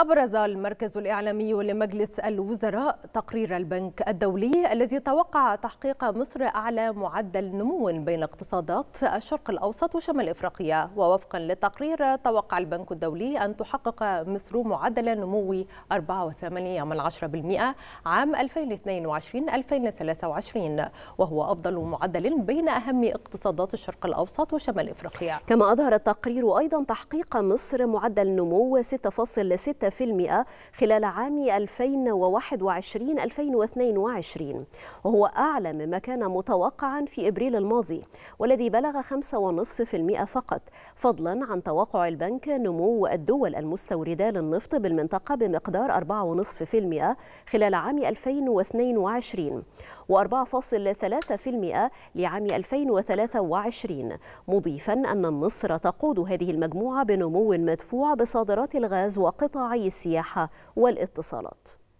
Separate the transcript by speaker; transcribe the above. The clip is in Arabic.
Speaker 1: أبرز المركز الإعلامي لمجلس الوزراء تقرير البنك الدولي الذي توقع تحقيق مصر أعلى معدل نمو بين اقتصادات الشرق الأوسط وشمال إفريقيا ووفقا للتقرير توقع البنك الدولي أن تحقق مصر معدل نمو 4.8% عام 2022-2023 وهو أفضل معدل بين أهم اقتصادات الشرق الأوسط وشمال إفريقيا
Speaker 2: كما أظهر التقرير أيضا تحقيق مصر معدل نمو 6.6 خلال عام 2021-2022 وهو أعلى مما كان متوقعا في إبريل الماضي والذي بلغ 5.5% فقط فضلا عن توقع البنك نمو الدول المستوردة للنفط بالمنطقة بمقدار 4.5% خلال عام 2022 و4.3% لعام 2023 مضيفا أن مصر تقود هذه المجموعة بنمو مدفوع بصادرات الغاز وقطاعي السياحة والاتصالات